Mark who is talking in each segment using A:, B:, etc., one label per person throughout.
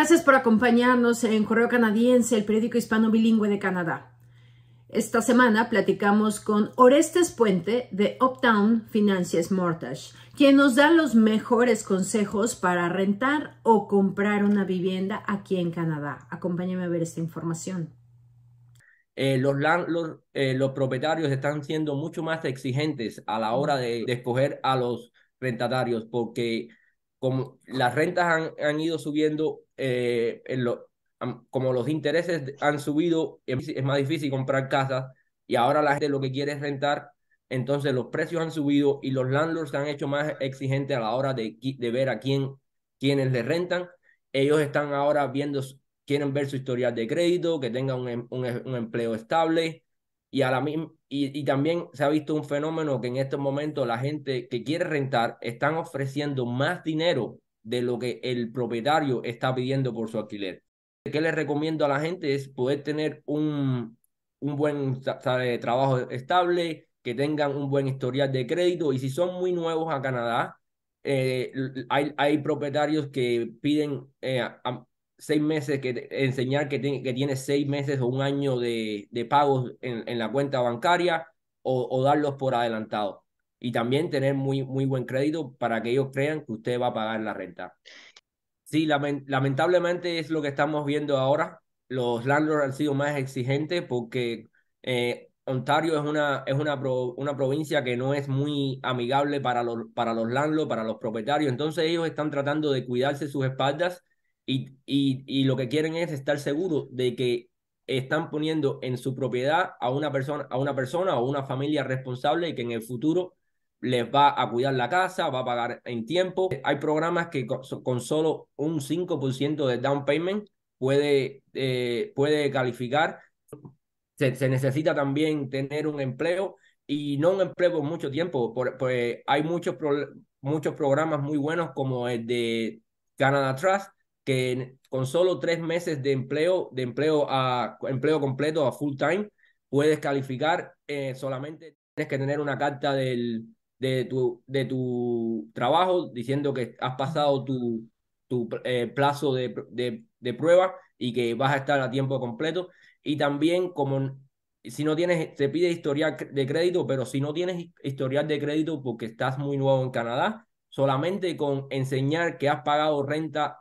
A: Gracias por acompañarnos en Correo Canadiense, el periódico hispano bilingüe de Canadá. Esta semana platicamos con Orestes Puente de Uptown Finances Mortgage, quien nos da los mejores consejos para rentar o comprar una vivienda aquí en Canadá. Acompáñame a ver esta información.
B: Eh, eh, los, propietarios están siendo mucho más exigentes a la hora de escoger a los rentatarios porque como las rentas han, han ido subiendo, eh, en como los intereses han subido, es más difícil comprar casas y ahora la gente lo que quiere es rentar, entonces los precios han subido y los landlords se han hecho más exigentes a la hora de, de ver a quién quienes le rentan. Ellos están ahora viendo, quieren ver su historial de crédito, que tenga un, em, un empleo estable y a la misma y, también se ha visto un fenómeno que en estos momentos la gente que quiere rentar están ofreciendo más dinero de lo que el propietario está pidiendo por su alquiler. ¿Qué les recomiendo a la gente? Es poder tener un, un buen trabajo estable, que tengan un buen historial de crédito y si son muy nuevos a Canadá, eh, hay, hay, propietarios que piden eh, seis meses, que enseñar que, tiene que seis meses o un año de, de pagos en, la cuenta bancaria o, darlos por adelantado. Y también tener muy, muy buen crédito para que ellos crean que usted va a pagar la renta. Sí, lamentablemente es lo que estamos viendo ahora. Los landlords han sido más exigentes porque eh, Ontario es una, es una, una provincia que no es muy amigable para los, para los landlords, para los propietarios. Entonces ellos están tratando de cuidarse sus espaldas y, y, lo que quieren es estar seguros de que están poniendo en su propiedad a una persona, a una persona o una familia responsable y que en el futuro les va a cuidar la casa, va a pagar en tiempo. Hay programas que con, solo un 5% de down payment puede, eh, puede calificar. Se, necesita también tener un empleo y no un empleo por mucho tiempo. Por, pues hay muchos, muchos programas muy buenos como el de Canada Trust, que con solo tres meses de empleo, de empleo a empleo completo a full time, puedes calificar, eh, solamente tienes que tener una carta del, de, tu, de tu trabajo diciendo que has pasado tu, tu eh, plazo de, de, prueba y que vas a estar a tiempo completo. Y también como si no tienes, te pide historial de crédito, pero si no tienes historial de crédito porque estás muy nuevo en Canadá, solamente con enseñar que has pagado renta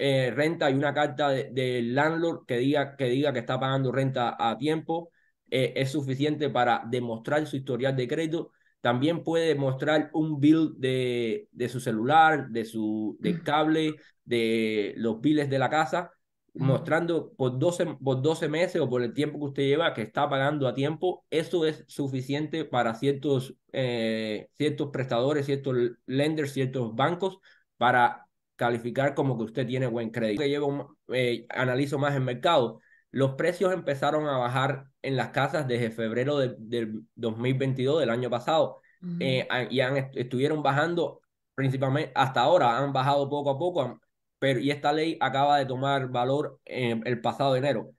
B: eh, renta y una carta del landlord que diga, que diga que está pagando renta a tiempo eh, es suficiente para demostrar su historial de crédito. También puede mostrar un bill de, su celular, de su de mm. cable, de los bills de la casa, mm. mostrando por 12, por 12 meses o por el tiempo que usted lleva que está pagando a tiempo. Eso es suficiente para ciertos, eh, ciertos prestadores, ciertos lenders, ciertos bancos para calificar como que usted tiene buen crédito. Que llevo, eh, analizo más el mercado. Los precios empezaron a bajar en las casas desde febrero del 2022, del año pasado, eh, y han, estuvieron bajando principalmente hasta ahora, han bajado poco a poco, pero y esta ley acaba de tomar valor el pasado enero.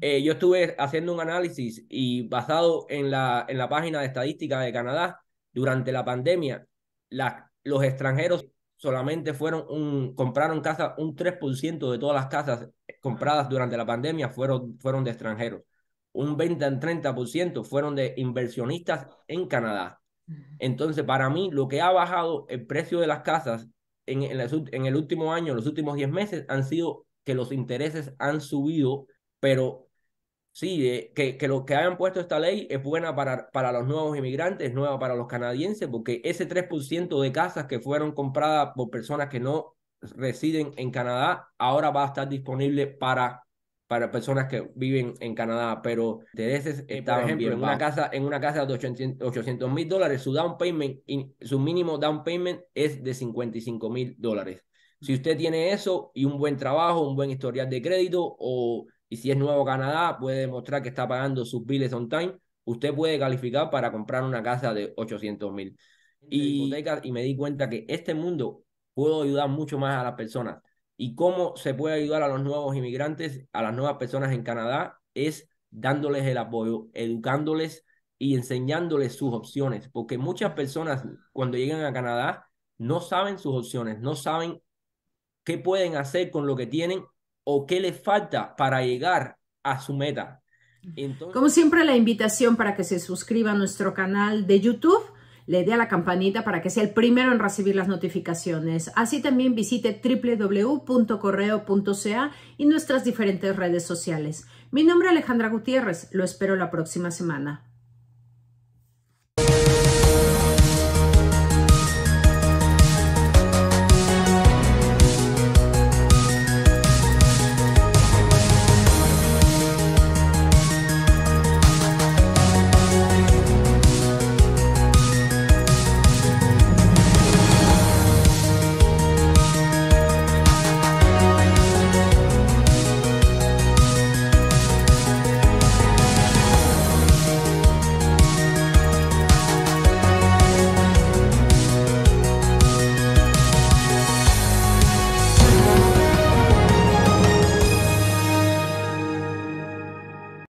B: Eh, yo estuve haciendo un análisis y basado en la, en la página de estadística de Canadá, durante la pandemia, los extranjeros solamente fueron un, compraron casas, un 3% de todas las casas compradas durante la pandemia fueron, fueron de extranjeros. Un 20 al 30% fueron de inversionistas en Canadá. Entonces, para mí, lo que ha bajado el precio de las casas en, en, en el último año, los últimos 10 meses, han sido que los intereses han subido, pero Sí, eh, que, que, lo que hayan puesto esta ley es buena para, para los nuevos inmigrantes, es nueva para los canadienses, porque ese 3% de casas que fueron compradas por personas que no residen en Canadá, ahora va a estar disponible para, para personas que viven en Canadá, pero intereses eh, ejemplo, En una, casa, en una casa de 800 mil dólares, su down payment, su mínimo down payment es de 55 mil dólares. Si usted tiene eso y un buen trabajo, un buen historial de crédito o y si es nuevo Canadá, puede demostrar que está pagando sus bills on time, usted puede calificar para comprar una casa de 800 mil. Y, me di cuenta que este mundo puedo ayudar mucho más a las personas. Y cómo se puede ayudar a los nuevos inmigrantes, a las nuevas personas en Canadá, es dándoles el apoyo, educándoles y enseñándoles sus opciones. Porque muchas personas cuando llegan a Canadá no saben sus opciones, no saben qué pueden hacer con lo que tienen o qué le falta para llegar a su meta.
A: Como siempre, la invitación para que se suscriba a nuestro canal de YouTube le dé a la campanita para que sea el primero en recibir las notificaciones. Así también visite www.correo.ca y nuestras diferentes redes sociales. Mi nombre es Alejandra Gutiérrez, lo espero la próxima semana.